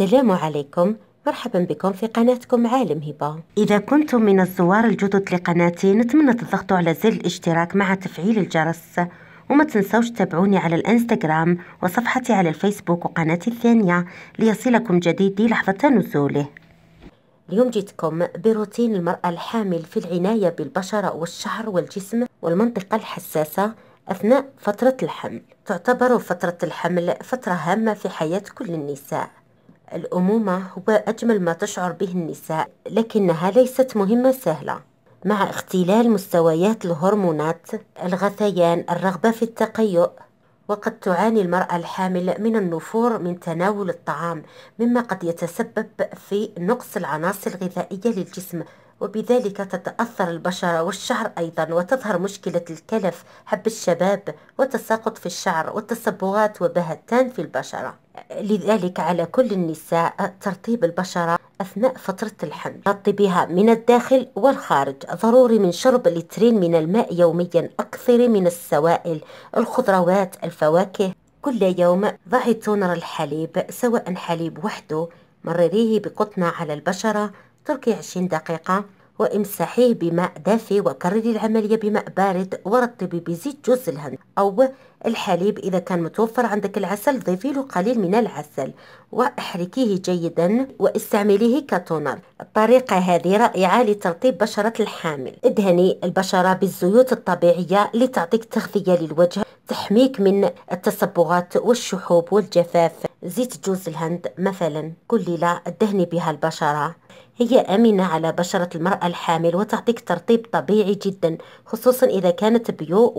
السلام عليكم مرحبا بكم في قناتكم عالم هبة إذا كنتم من الزوار الجدد لقناتي نتمنى تضغطوا على زر الاشتراك مع تفعيل الجرس وما تنسوش تتابعوني على الانستغرام وصفحتي على الفيسبوك وقناتي الثانية ليصلكم جديدي لحظة نزوله اليوم جيتكم بروتين المرأة الحامل في العناية بالبشرة والشعر والجسم والمنطقة الحساسة أثناء فترة الحمل تعتبر فترة الحمل فترة هامة في حياة كل النساء الأمومة هو أجمل ما تشعر به النساء لكنها ليست مهمة سهلة مع اختلال مستويات الهرمونات الغثيان الرغبة في التقيؤ وقد تعاني المرأة الحامل من النفور من تناول الطعام مما قد يتسبب في نقص العناصر الغذائية للجسم وبذلك تتأثر البشرة والشعر أيضا وتظهر مشكلة الكلف حب الشباب وتساقط في الشعر والتصبغات وبهتان في البشرة لذلك على كل النساء ترطيب البشرة أثناء فترة الحمل رطبها من الداخل والخارج ضروري من شرب لترين من الماء يوميا أكثر من السوائل الخضروات الفواكه كل يوم ضعي تونر الحليب سواء حليب وحده مرريه بقطنة على البشرة تركي 20 دقيقة وامسحيه بماء دافئ وكرري العملية بماء بارد ورطبي بزيت جوز الهند أو الحليب إذا كان متوفر عندك العسل ضيفي له قليل من العسل واحركيه جيدا واستعمليه كتونر الطريقة هذه رائعة لترطيب بشرة الحامل ادهني البشرة بالزيوت الطبيعية لتعطيك تغذية للوجه تحميك من التصبغات والشحوب والجفاف زيت جوز الهند مثلا كل ليلة دهني بها البشرة هي آمنة على بشرة المرأة الحامل وتعطيك ترطيب طبيعي جدا خصوصا إذا كانت بيو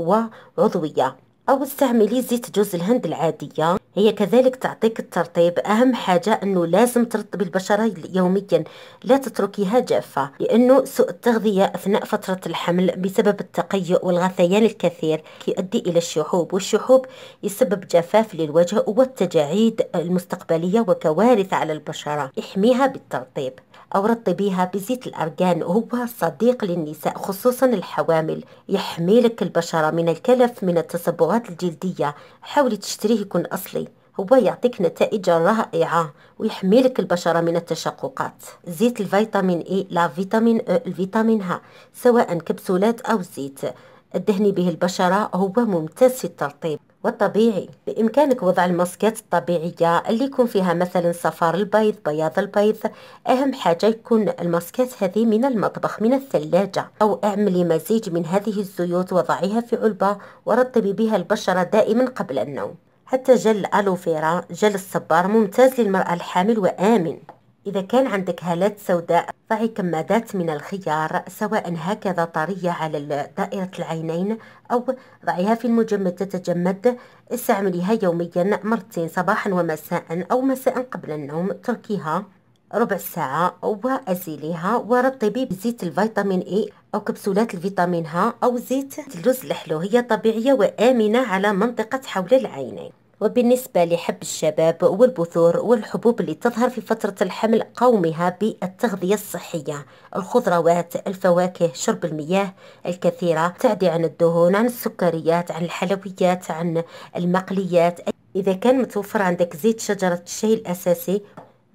وعضوية أو استعملي زيت جوز الهند العادية هي كذلك تعطيك الترطيب أهم حاجة أنه لازم ترطبي البشرة يوميا لا تتركيها جافة لأنه سوء التغذية أثناء فترة الحمل بسبب التقيؤ والغثيان الكثير يؤدي إلى الشحوب والشحوب يسبب جفاف للوجه والتجاعيد المستقبلية وكوارث على البشرة احميها بالترطيب أو رطبيها بزيت الأرجان هو صديق للنساء خصوصا الحوامل يحمي لك البشرة من الكلف من التصبغات الجلدية حاولي تشتريه يكون أصلي هو يعطيك نتائج رائعة ويحمي لك البشرة من التشققات زيت الفيتامين إي لا فيتامين أو الفيتامين ها سواء كبسولات أو زيت الدهني به البشرة هو ممتاز في الترطيب والطبيعي بإمكانك وضع الماسكات الطبيعية اللي يكون فيها مثلا صفار البيض بياض البيض أهم حاجة يكون الماسكات هذه من المطبخ من الثلاجة أو اعملي مزيج من هذه الزيوت وضعيها في علبة ورطبي بها البشرة دائما قبل النوم حتى جل الألوفيرا جل الصبار ممتاز للمرأة الحامل وآمن إذا كان عندك هالات سوداء ضعي كمادات من الخيار سواء هكذا طرية على دائرة العينين أو ضعيها في المجمد تتجمد استعمليها يوميا مرتين صباحا ومساء أو مساء قبل النوم تركيها ربع ساعة وأزيليها ورطبي بزيت الفيتامين إي أو كبسولات الفيتامين ها أو زيت اللوز الحلو هي طبيعية وآمنة على منطقة حول العينين وبالنسبة لحب الشباب والبثور والحبوب اللي تظهر في فترة الحمل قومها بالتغذية الصحية الخضروات الفواكه شرب المياه الكثيرة تعدي عن الدهون عن السكريات عن الحلويات عن المقليات إذا كان متوفر عندك زيت شجرة الشاي الأساسي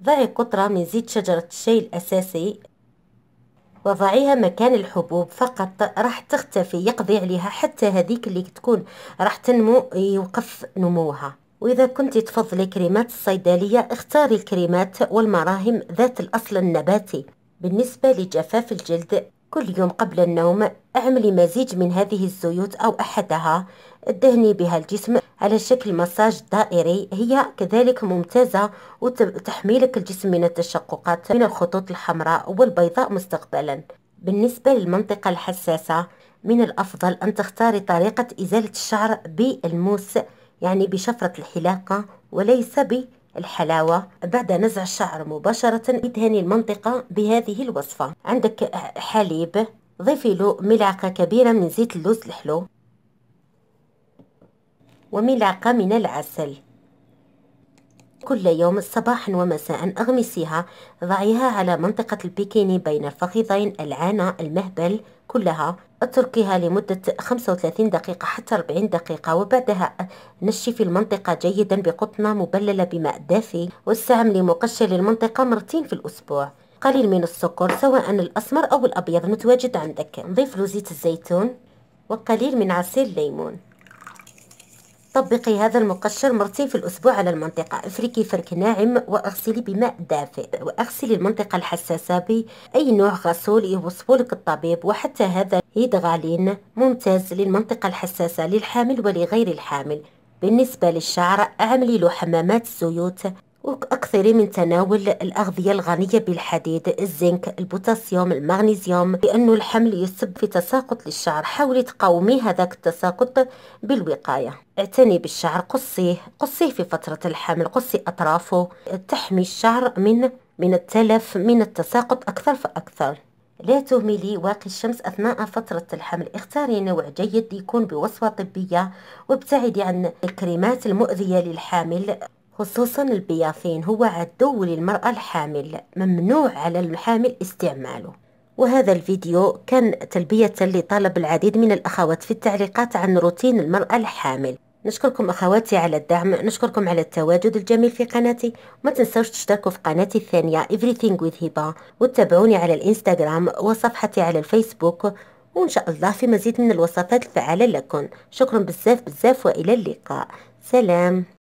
ضعي قطرة من زيت شجرة الشاي الأساسي وضعيها مكان الحبوب فقط راح تختفي يقضي عليها حتى هذيك اللي تكون راح تنمو يوقف نموها وإذا كنت تفضلي كريمات الصيدلية اختاري الكريمات والمراهم ذات الأصل النباتي بالنسبة لجفاف الجلد كل يوم قبل النوم اعملي مزيج من هذه الزيوت أو أحدها دهني بها الجسم على شكل مساج دائري هي كذلك ممتازة وتحميلك الجسم من التشققات من الخطوط الحمراء والبيضاء مستقبلا بالنسبة للمنطقة الحساسة من الأفضل أن تختاري طريقة إزالة الشعر بالموس يعني بشفرة الحلاقة وليس ب الحلاوة بعد نزع الشعر مباشرة ادهني المنطقة بهذه الوصفة عندك حليب ضيفي له ملعقة كبيرة من زيت اللوز الحلو وملعقة من العسل كل يوم صباحا ومساء اغمسيها ضعيها على منطقة البيكيني بين الفخذين العانة المهبل كلها اتركها لمدة 35 دقيقة حتى 40 دقيقة وبعدها نشفي المنطقة جيدا بقطنة مبللة بماء دافي واستعملي مقشر للمنطقة مرتين في الأسبوع قليل من السكر سواء الأسمر أو الأبيض متواجد عندك نضيف له زيت الزيتون وقليل من عصير الليمون طبقي هذا المقشر مرتين في الأسبوع على المنطقة افركي فرك ناعم واغسلي بماء دافئ واغسلي المنطقة الحساسة بأي نوع غسول يوصفه لك الطبيب وحتى هذا هيدغالين ممتاز للمنطقة الحساسة للحامل ولغير الحامل بالنسبة للشعر اعملي له حمامات زيوت واكثري من تناول الاغذيه الغنيه بالحديد الزنك البوتاسيوم المغنيسيوم لانه الحمل يسبب في تساقط للشعر حاولي تقاومي هذاك التساقط بالوقايه اعتني بالشعر قصيه قصيه في فتره الحمل قصي اطرافه تحمي الشعر من من التلف من التساقط اكثر فاكثر لا تهملي واقي الشمس أثناء فترة الحمل اختاري نوع جيد يكون بوصفة طبية وابتعدي عن الكريمات المؤذية للحامل خصوصا البيافين هو عدو للمرأة الحامل ممنوع على الحامل استعماله وهذا الفيديو كان تلبية لطلب العديد من الأخوات في التعليقات عن روتين المرأة الحامل نشكركم أخواتي على الدعم نشكركم على التواجد الجميل في قناتي وما تنسوش تشتركوا في قناتي الثانية Everything with هبة وتتابعوني على الإنستغرام وصفحتي على الفيسبوك وإن شاء الله في مزيد من الوصفات الفعالة لكم شكرا بزاف بزاف وإلى اللقاء سلام